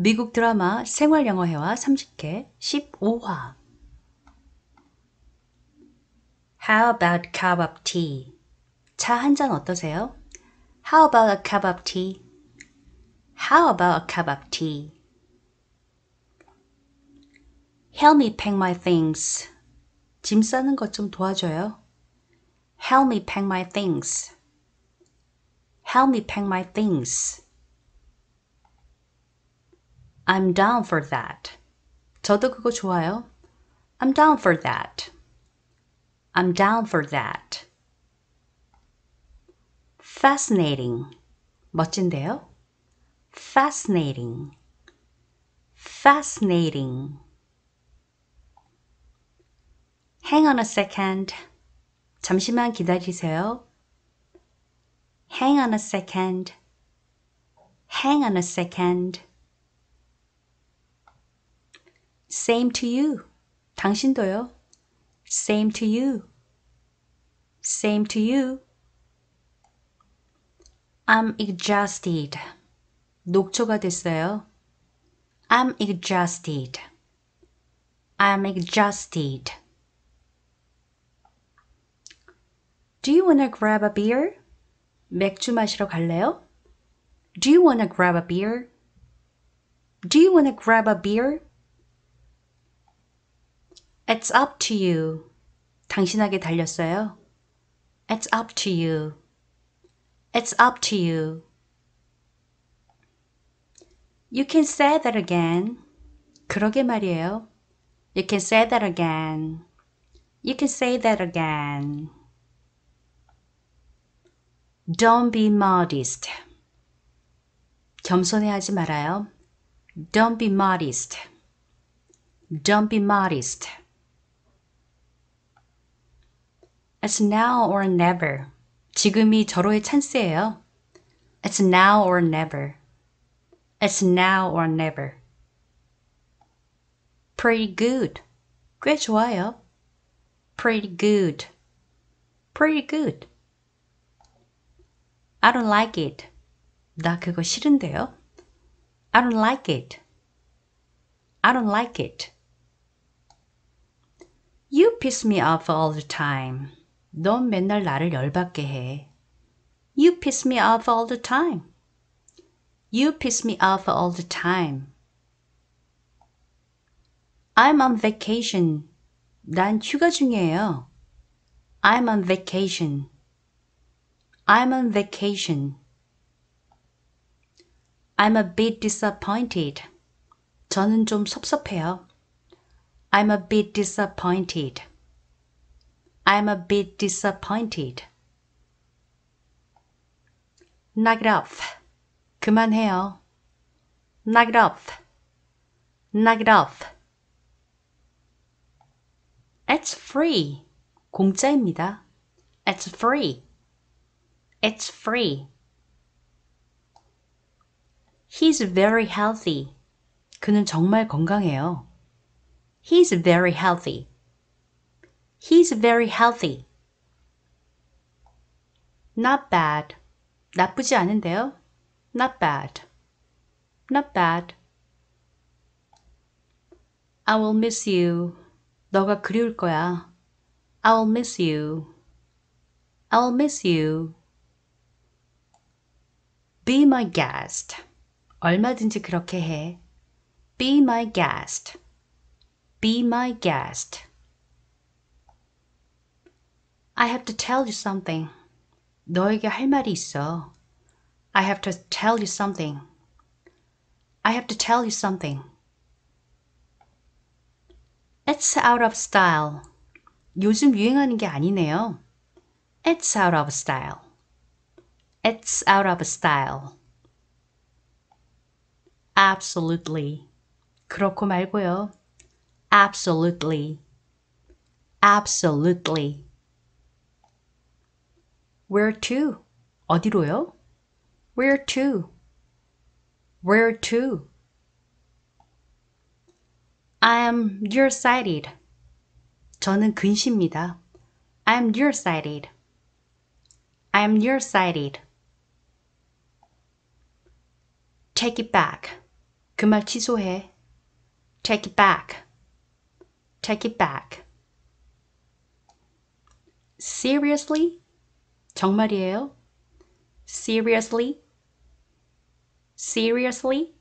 미국 드라마 생활영어회화 30회 15화 How about cup of tea? 차 한 잔 어떠세요? How about a cup of tea? How about a cup of tea? Help me pack my things. 짐 싸는 것 좀 도와줘요. Help me pack my things. Help me pack my things. I'm down for that. 저도 그거 좋아요. I'm down for that. I'm down for that. fascinating. 멋진데요? fascinating. fascinating. hang on a second. 잠시만 기다리세요. hang on a second. hang on a second. Same to you. 당신도요. Same to you. Same to you. I'm exhausted. 녹초가 됐어요. I'm exhausted. I'm exhausted. Do you wanna grab a beer? 맥주 마시러 갈래요? Do you wanna grab a beer? Do you wanna grab a beer? It's up to you. 당신에게 달렸어요. It's up to you. It's up to you. You can say that again. 그러게 말이에요. You can say that again. You can say that again. Don't be modest. 겸손해하지 말아요. Don't be modest. Don't be modest. It's now or never. 지금이 절호의 찬스예요. It's now or never. It's now or never. Pretty good. 꽤 좋아요. Pretty good. Pretty good. I don't like it. 나 그거 싫은데요. I don't like it. I don't like it. You piss me off all the time. 넌 맨날 나를 열받게 해. You piss me off all the time. You piss me off all the time. I'm on vacation. 난 휴가 중이에요. I'm on vacation. I'm on vacation. I'm a bit disappointed. 저는 좀 섭섭해요. I'm a bit disappointed. I'm a bit disappointed. knock it off. 그만해요. knock it off. knock it off. It's free. 공짜입니다. It's free. It's free. He's very healthy. 그는 정말 건강해요. He's very healthy. He's very healthy. Not bad. 나쁘지 않은데요. Not bad. Not bad. I will miss you. 너가 그리울 거야. I will miss you. I will miss you. Be my guest. 얼마든지 그렇게 해. Be my guest. Be my guest. I have to tell you something. 너에게 할 말이 있어. I have to tell you something. I have to tell you something. It's out of style. 요즘 유행하는 게 아니네요. It's out of style. It's out of style. Absolutely. 그렇고 말고요. Absolutely. Absolutely. Where to? 어디로요? Where to? Where to? I am nearsighted. 저는 근시입니다. I am nearsighted. I am nearsighted. Take it back. 그 말 취소해. Take it back. Take it back. Seriously? 정말이에요? Seriously? Seriously?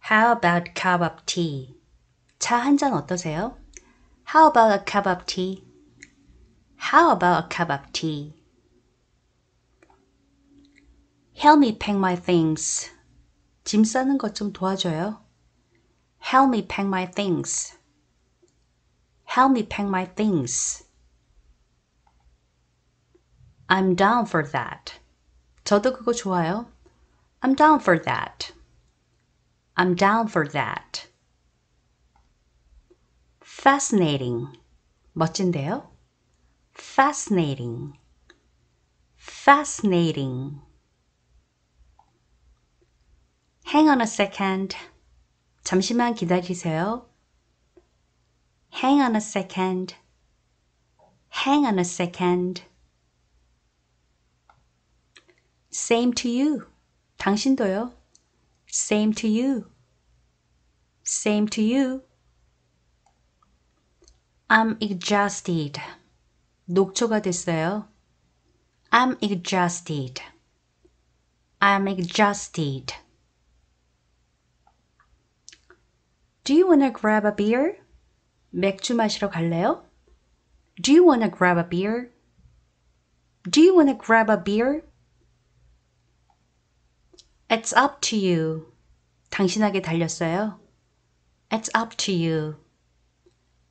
How about a cup of tea? 차 한 잔 어떠세요? How about a cup of tea? How about a cup of tea? Help me pack my things. 짐 싸는 것 좀 도와줘요. Help me pack my things. Help me pack my things. I'm down for that. 저도 그거 좋아요. I'm down for that. I'm down for that. Fascinating. 멋진데요? Fascinating. Fascinating. Hang on a second. 잠시만 기다리세요. Hang on a second. Hang on a second. Same to you. 당신도요. Same to you. Same to you. I'm exhausted. 녹초가 됐어요. I'm exhausted. I'm exhausted. Do you wanna grab a beer? 맥주 마시러 갈래요? Do you wanna grab a beer? Do you wanna grab a beer? It's up to you. 당신에게 달렸어요. It's up to you.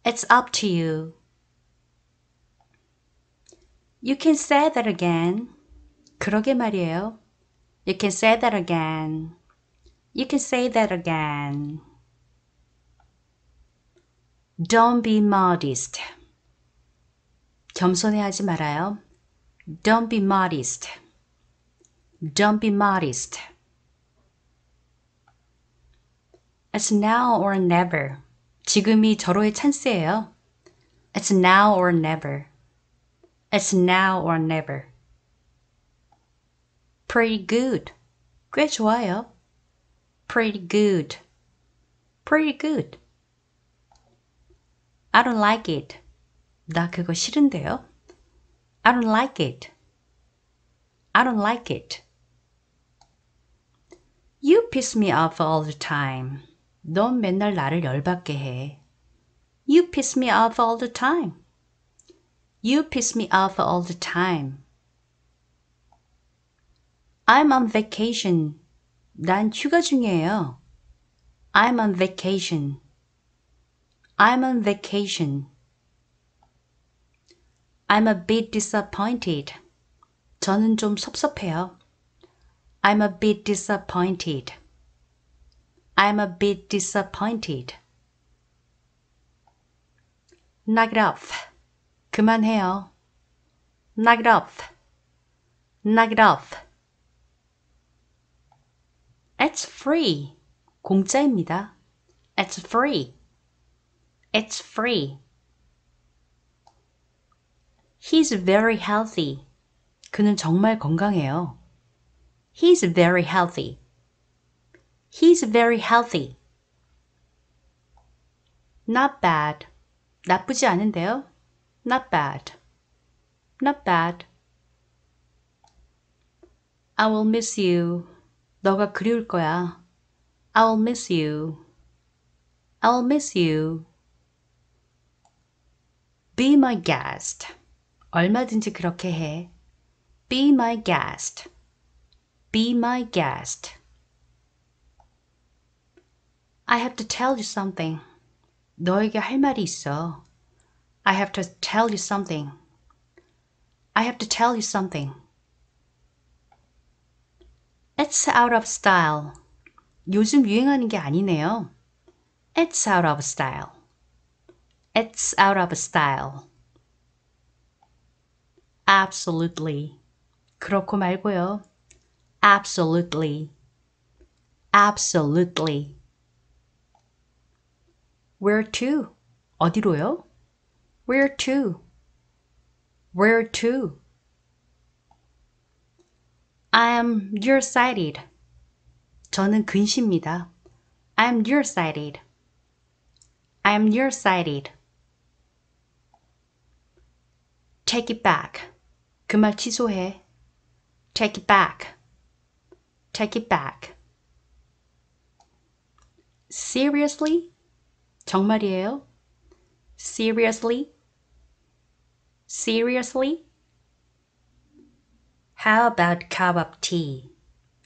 It's up to you. You can say that again. 그러게 말이에요. You can say that again. You can say that again. Don't be modest. 겸손해하지 말아요. Don't be modest. Don't be modest. It's now or never. 지금이 절호의 찬스예요. It's now or never. It's now or never. Pretty good. 꽤 좋아요. Pretty good. Pretty good. I don't like it. 나 그거 싫은데요. I don't like it. I don't like it. You piss me off all the time. 넌 맨날 나를 열받게 해. You piss me off all the time. You piss me off all the time. I'm on vacation. 난 휴가 중이에요. I'm on vacation. I'm on vacation. I'm a bit disappointed. 저는 좀 섭섭해요. I'm a bit disappointed. I'm a bit disappointed. Knock it off. 그만해요. Knock it off. Knock it off. It's free. 공짜입니다. It's free. It's free. He's very healthy. 그는 정말 건강해요. He's very healthy. He's very healthy. Not bad. 나쁘지 않은데요. Not bad. Not bad. I will miss you. 너가 그리울 거야. I will miss you. I will miss you. Be my guest. 얼마든지 그렇게 해. Be my guest. Be my guest. I have to tell you something. 너에게 할 말이 있어. I have to tell you something. I have to tell you something. It's out of style. 요즘 유행하는 게 아니네요. It's out of style. It's out of style. Absolutely. 그렇고 말고요. Absolutely. Absolutely. Where to? 어디로요? Where to? Where to? I'm nearsighted. 저는 근시입니다. I'm nearsighted. I'm nearsighted. Take it back. 그 말 취소해. Take it back. Take it back. Seriously? 정말이에요? Seriously? Seriously? How about cup of tea?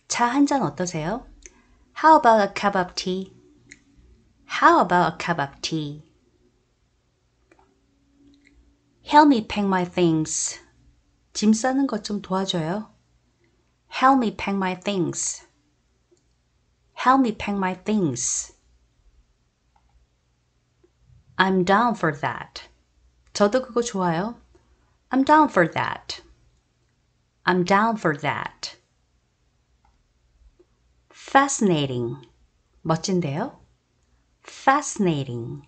차 한 잔 어떠세요? How about a cup of tea? How about a cup of tea? Help me pack my things. 짐 싸는 것 좀 도와줘요. Help me pack my things. Help me pack my things. I'm down for that. 저도 그거 좋아요. I'm down for that. I'm down for that. Fascinating. 멋진데요? Fascinating.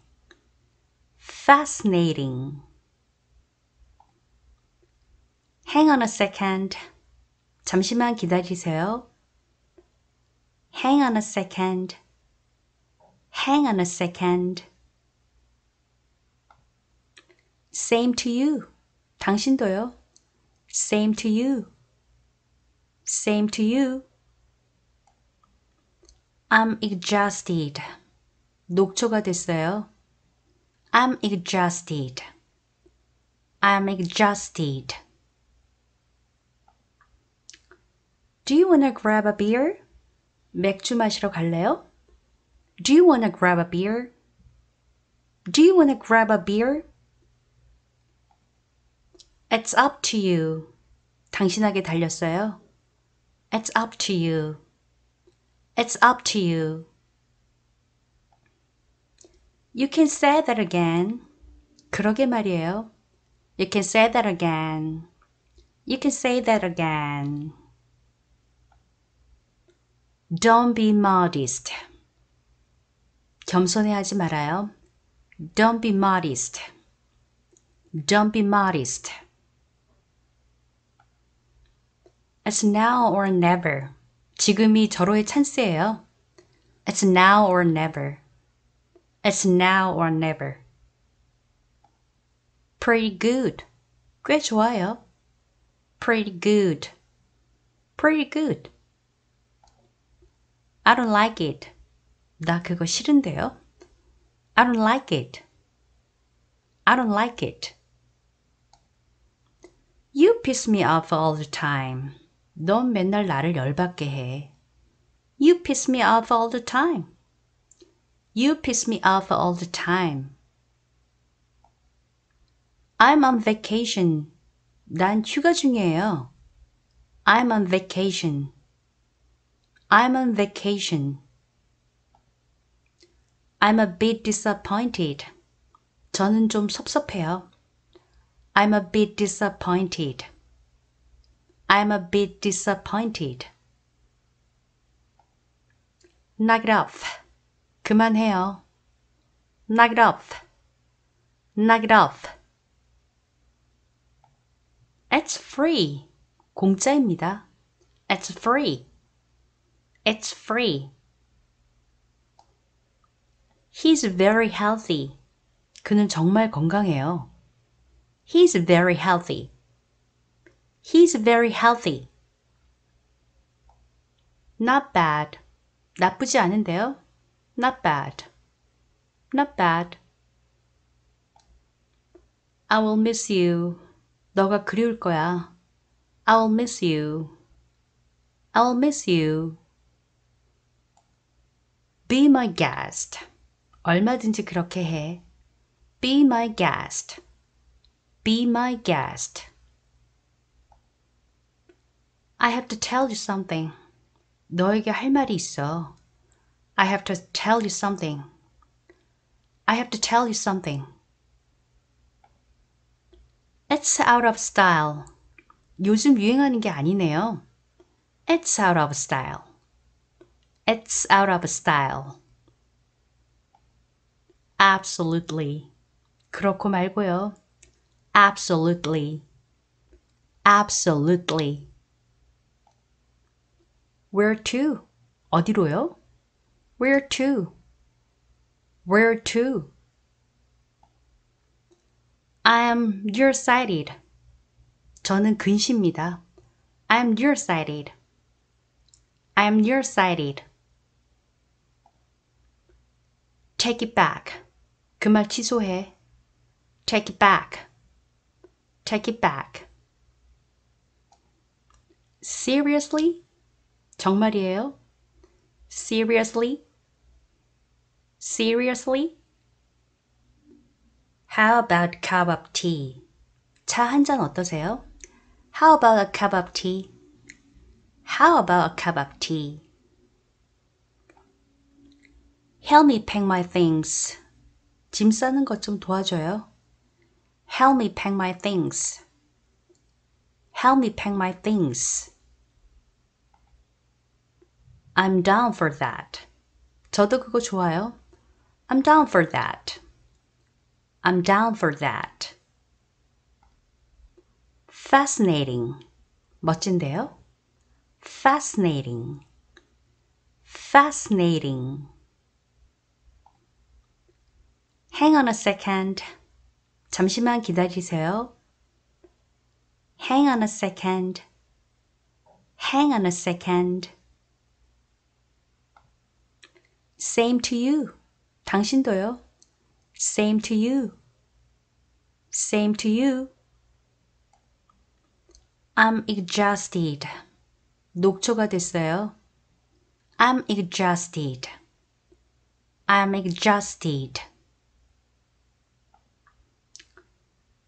Fascinating. Hang on a second. 잠시만 기다리세요. Hang on a second. Hang on a second. Same to you. 당신도요. Same to you. Same to you. I'm exhausted. 녹초가 됐어요. I'm exhausted. I'm exhausted. Do you wanna grab a beer? 맥주 마시러 갈래요? Do you wanna grab a beer? Do you wanna grab a beer? It's up to you. 당신에게 달렸어요. It's up to you. It's up to you. You can say that again. 그러게 말이에요. You can say that again. You can say that again. Don't be modest. 겸손해하지 말아요. Don't be modest. Don't be modest. It's now or never. 지금이 절호의 찬스예요. It's now or never. It's now or never. Pretty good. 꽤 좋아요. Pretty good. Pretty good. I don't like it. 나 그거 싫은데요. I don't like it. I don't like it. You piss me off all the time. 넌 맨날 나를 열받게 해. You piss me off all the time. You piss me off all the time. I'm on vacation. 난 휴가 중이에요. I'm on vacation. I'm on vacation. I'm a bit disappointed. 저는 좀 섭섭해요. I'm a bit disappointed. I'm a bit disappointed. knock it off. 그만해요. knock it off. knock it off. It's free. 공짜입니다. It's free. It's free. He's very healthy. 그는 정말 건강해요. He's very healthy. He's very healthy. Not bad. 나쁘지 않은데요. Not bad. Not bad. I will miss you. 너가 그리울 거야. I'll miss you. I'll miss you. Be my guest. 얼마든지 그렇게 해. Be my guest. Be my guest. I have to tell you something. 너에게 할 말이 있어. I have to tell you something. I have to tell you something. It's out of style. 요즘 유행하는 게 아니네요. It's out of style. It's out of style. Absolutely. 그렇고 말고요. Absolutely. Absolutely. Where to? 어디로요? Where to? Where to? I'm nearsighted. 저는 근시입니다. I'm nearsighted. I'm nearsighted. Take it back. 그 말 취소해. Take it back. Take it back. Seriously? 정말이에요? Seriously? Seriously? How about a cup of tea? 차 한 잔 어떠세요? How about a cup of tea? How about a cup of tea? Help me pack my things. 짐 싸는 것 좀 도와줘요. Help me pack my things. Help me pack my things. I'm down for that. 저도 그거 좋아요. I'm down for that. I'm down for that. Fascinating. 멋진데요? Fascinating. Fascinating. Hang on a second. 잠시만 기다리세요. Hang on a second. Hang on a second. Same to you. 당신도요. Same to you. Same to you. I'm exhausted. 녹초가 됐어요. I'm exhausted. I'm exhausted.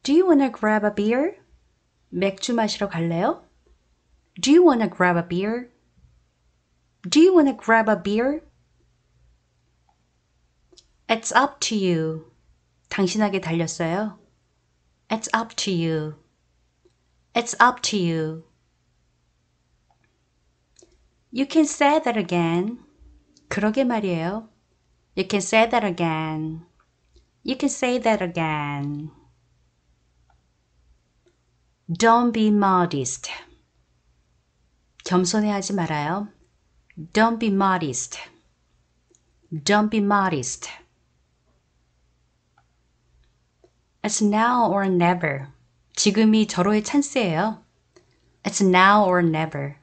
Do you wanna grab a beer? 맥주 마시러 갈래요? Do you wanna grab a beer? Do you wanna grab a beer? It's up to you. 당신에게 달렸어요. It's up to you. It's up to you. You can say that again. 그러게 말이에요. You can say that again. You can say that again. Don't be modest. 겸손해하지 말아요. Don't be modest. Don't be modest. It's now or never. 지금이 절호의 찬스예요. It's now or never.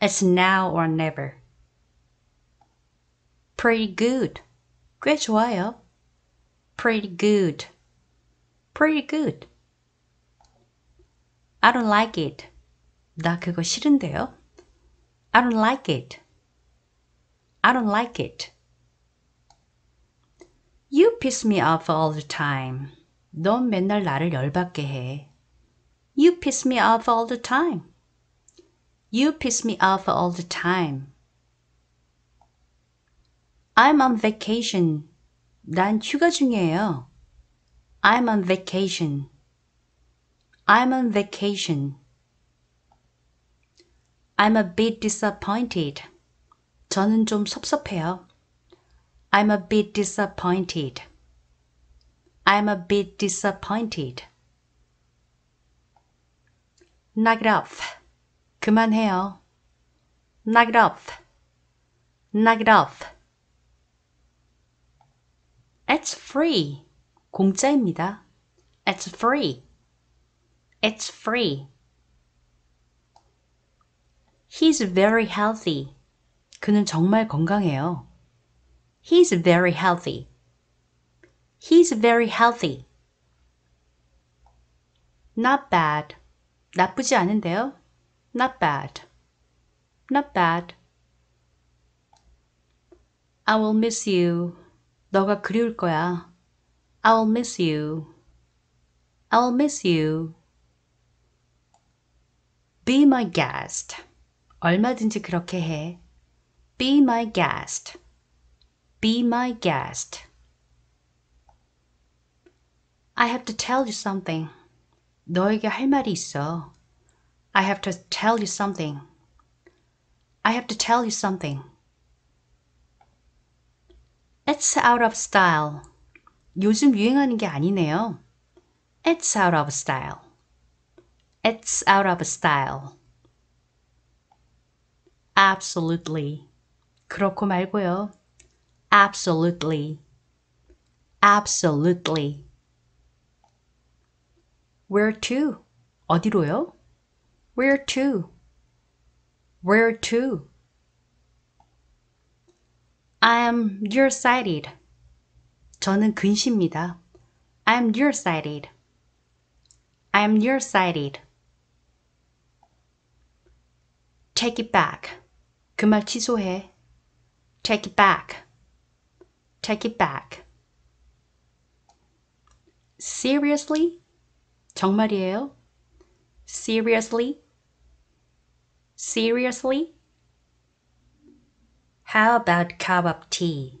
It's now or never. Pretty good. 꽤 좋아요. Pretty good. Pretty good. I don't like it. 나 그거 싫은데요. I don't like it. I don't like it. You piss me off all the time. 넌 맨날 나를 열받게 해. You piss me off all the time. You piss me off all the time. I'm on vacation. 난 휴가 중이에요. I'm on vacation. I'm on vacation. I'm a bit disappointed. 저는 좀 섭섭해요. I'm a bit disappointed. I'm a bit disappointed. knock it off. 그만해요. knock it off. knock it off. It's free. 공짜입니다. It's free. It's free. He's very healthy. 그는 정말 건강해요. He's very healthy. He's very healthy. Not bad. 나쁘지 않은데요. Not bad. Not bad. I will miss you. 너가 그리울 거야. I will miss you. I will miss you. Be my guest. 얼마든지 그렇게 해. Be my guest. Be my guest. I have to tell you something. 너에게 할 말이 있어. I have to tell you something. I have to tell you something. It's out of style. 요즘 유행하는 게 아니네요. It's out of style. It's out of style. Absolutely. 그렇고 말고요. Absolutely. Absolutely. Where to? 어디로요? Where to? Where to? I am nearsighted. 저는 근시입니다. I am nearsighted. I am nearsighted. Take it back. 그 말 취소해. Take it back. Take it back. Seriously? 정말이에요? Seriously? Seriously? How about a cup of tea?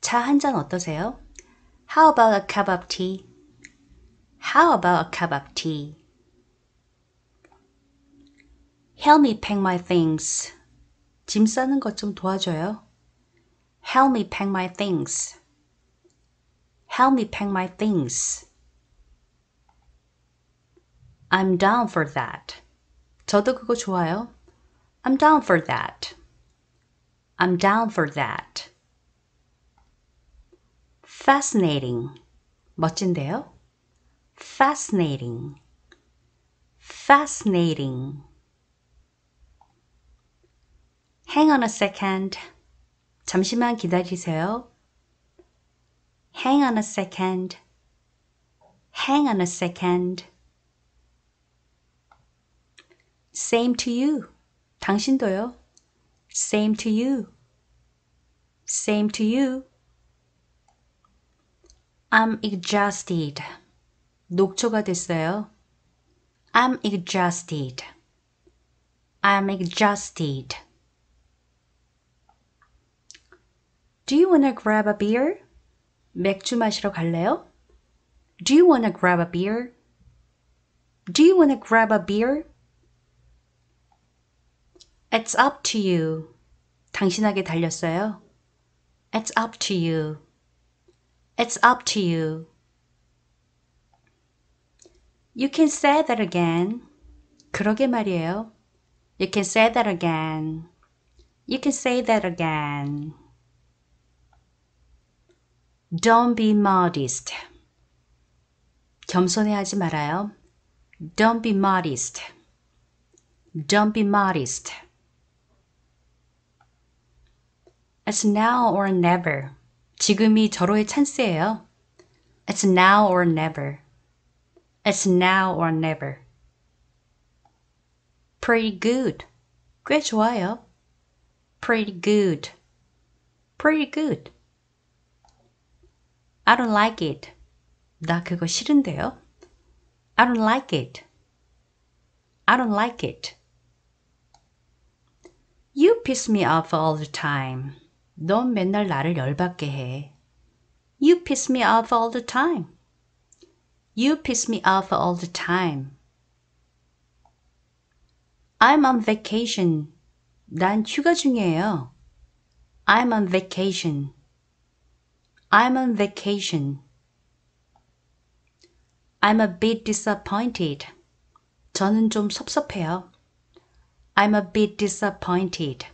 차한잔 어떠세요? How about a cup of tea? How about a cup of tea? Help me pack my things. 짐 싸는 것 좀 도와줘요. Help me pack my things. Help me pack my things. I'm down for that. 저도 그거 좋아요. I'm down for that. I'm down for that. Fascinating. 멋진데요? Fascinating. Fascinating. Hang on a second. 잠시만 기다리세요. Hang on a second. Hang on a second. Same to you. 당신도요. Same to you. Same to you. I'm exhausted. 녹초가 됐어요. I'm exhausted. I'm exhausted. Do you wanna grab a beer? 맥주 마시러 갈래요? Do you wanna grab a beer? Do you wanna grab a beer? It's up to you. 당신에게 달렸어요. It's up to you. It's up to you. You can say that again. 그러게 말이에요. You can say that again. You can say that again. Don't be modest. 겸손해하지 말아요. Don't be modest. Don't be modest. It's now or never. 지금이 절호의 찬스예요. It's now or never. It's now or never. Pretty good. 꽤 좋아요. Pretty good. Pretty good. I don't like it. 나 그거 싫은데요. I don't like it. I don't like it. You piss me off all the time. 넌 맨날 나를 열받게 해. You piss me off all the time. You piss me off all the time. I'm on vacation. 난 휴가 중이에요. I'm on vacation. I'm on vacation. I'm a bit disappointed. 저는 좀 섭섭해요. I'm a bit disappointed.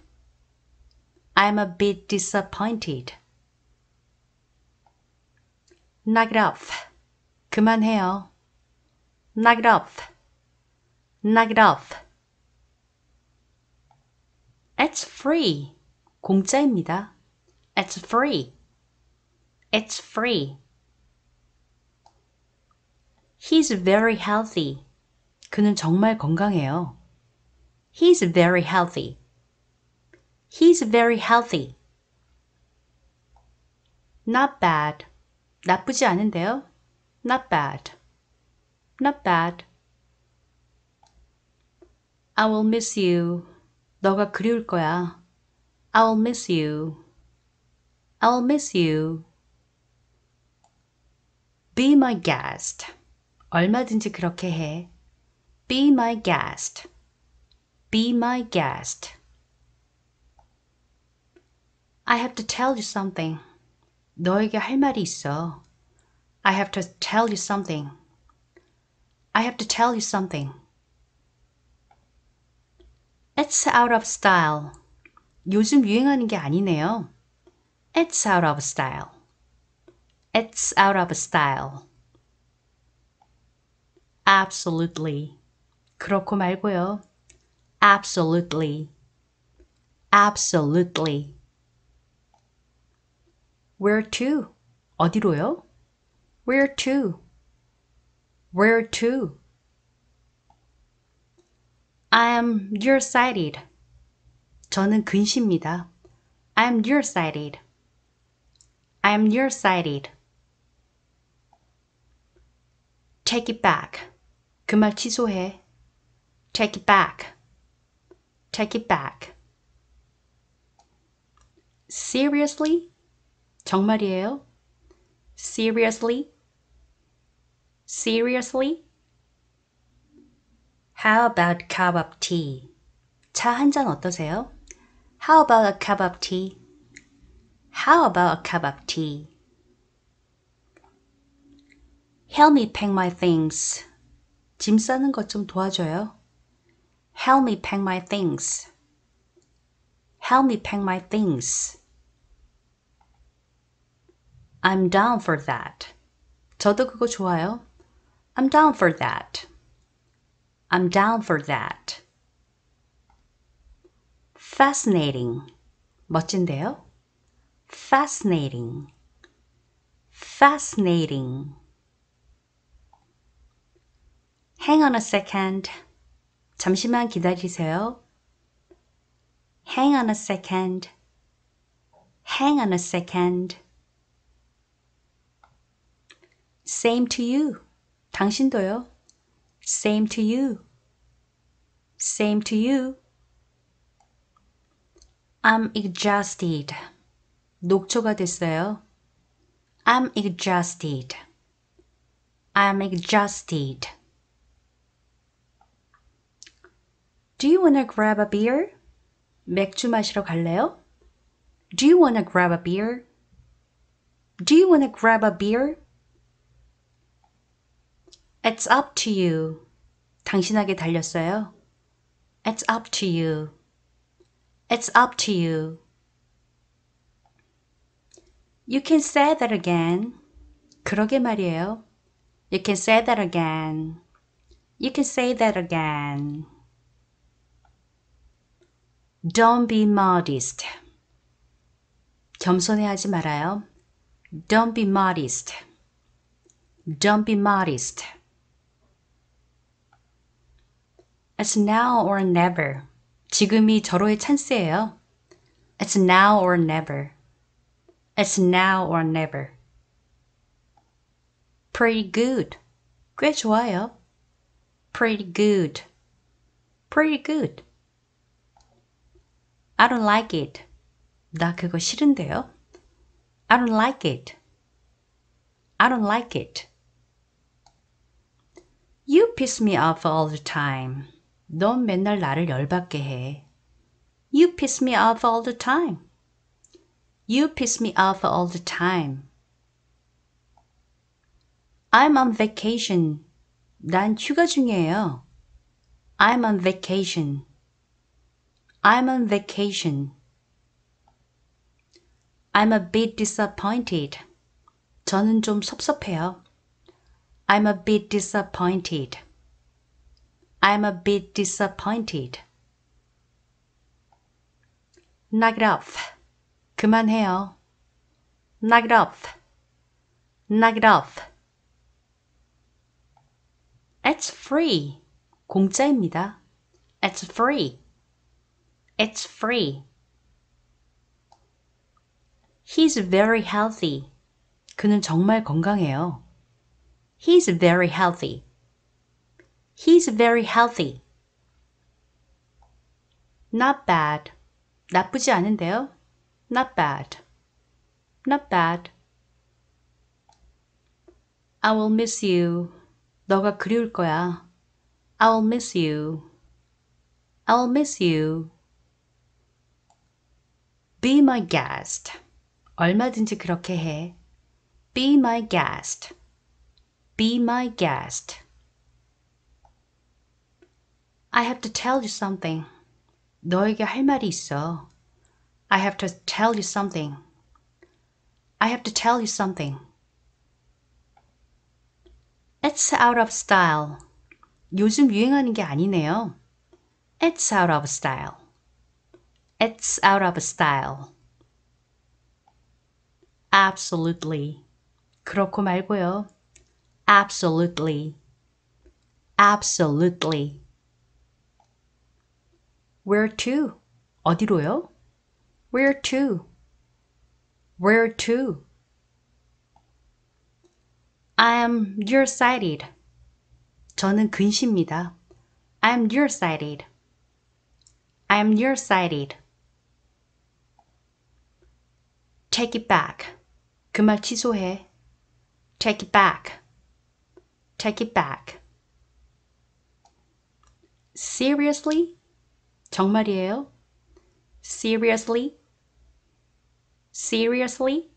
I'm a bit disappointed. Knock it off. 그만해요. Knock it off. Knock it off. It's free. 공짜입니다. It's free. It's free. He's very healthy. 그는 정말 건강해요. He's very healthy. He's very healthy. Not bad. 나쁘지 않은데요. Not bad. Not bad. I will miss you. 너가 그리울 거야. I'll miss you. I'll miss you. Be my guest. 얼마든지 그렇게 해. Be my guest. Be my guest. I have to tell you something. 너에게 할 말이 있어. I have to tell you something. I have to tell you something. It's out of style. 요즘 유행하는 게 아니네요. It's out of style. It's out of style. Absolutely. 그렇고 말고요. Absolutely. Absolutely. Where to? 어디로요? Where to? Where to? I'm nearsighted. 저는 근시입니다. I'm nearsighted. I'm nearsighted. Take it back. 그 말 취소해. Take it back. Take it back. Seriously? 정말이에요? Seriously? Seriously? How about cup of tea? 차 한 잔 어떠세요? How about a cup of tea? How about a cup of tea? Help me pack my things. 짐 싸는 것 좀 도와줘요. Help me pack my things. Help me pack my things. I'm down for that. 저도 그거 좋아요. I'm down for that. I'm down for that. Fascinating. 멋진데요? Fascinating. Fascinating. Hang on a second. 잠시만 기다리세요. Hang on a second. Hang on a second. Same to you. 당신도요. Same to you. Same to you. I'm exhausted. 녹초가 됐어요. I'm exhausted. I'm exhausted. Do you wanna grab a beer? 맥주 마시러 갈래요? Do you wanna grab a beer? Do you wanna grab a beer? It's up to you. 당신에게 달렸어요. It's up to you. It's up to you. You can say that again. 그러게 말이에요. You can say that again. You can say that again. Don't be modest. 겸손해하지 말아요. Don't be modest. Don't be modest. It's now or never. 지금이 절호의 찬스예요. It's now or never. It's now or never. Pretty good. 꽤 좋아요. Pretty good. Pretty good. I don't like it. 나 그거 싫은데요. I don't like it. I don't like it. You piss me off all the time. 넌 맨날 나를 열받게 해. You piss me off all the time. You piss me off all the time. I'm on vacation. 난 휴가 중이에요. I'm on vacation. I'm on vacation. I'm a bit disappointed. 저는 좀 섭섭해요. I'm a bit disappointed. I'm a bit disappointed. knock it off. 그만해요. knock it off. knock it off. It's free. 공짜입니다. It's free. It's free. He's very healthy. 그는 정말 건강해요. He's very healthy. He's very healthy. Not bad. 나쁘지 않은데요. Not bad. Not bad. I will miss you. 너가 그리울 거야. I will miss you. I will miss you. Be my guest. 얼마든지 그렇게 해. Be my guest. Be my guest. I have to tell you something. 너에게 할 말이 있어. I have to tell you something. I have to tell you something. It's out of style. 요즘 유행하는 게 아니네요. It's out of style. It's out of style. Absolutely. 그렇고 말고요. Absolutely. Absolutely. Where to? 어디로요? Where to? Where to? I am nearsighted. 저는 근시입니다. I am nearsighted. I am nearsighted. Take it back. 그 말 취소해. Take it back. Take it back. Seriously? 정말이에요? Seriously? Seriously?